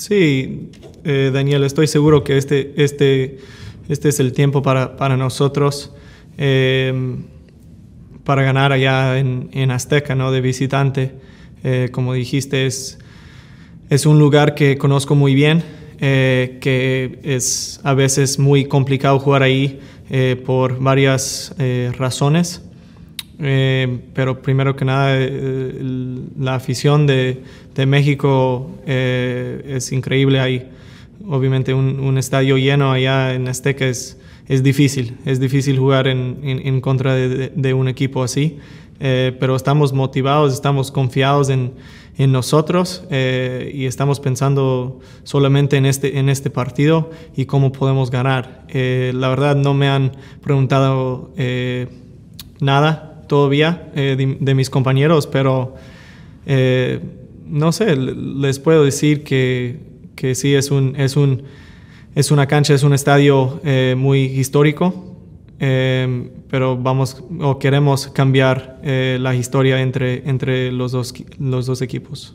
Sí, eh, Daniel, estoy seguro que este, este, este es el tiempo para, nosotros em, para ganar allá en, Azteca, ¿no? De visitante. Eh, como dijiste, es, es un lugar que conozco muy bien, eh, que es a veces muy complicado jugar ahí por varias razones. Eh, pero primero que nada, eh, la afición de, México eh, es increíble ahí. Obviamente un, estadio lleno allá en Azteca es, es difícil, es difícil jugar en, contra de, un equipo así, pero estamos motivados, estamos confiados en, en nosotros y estamos pensando solamente en este, en este partido y cómo podemos ganar. la verdad no me han preguntado nada todavía eh, de, mis compañeros, pero eh, no sé, les puedo decir que, sí es, un, es, una cancha, es un estadio eh, muy histórico, pero vamos o queremos cambiar la historia entre, entre los, los dos equipos.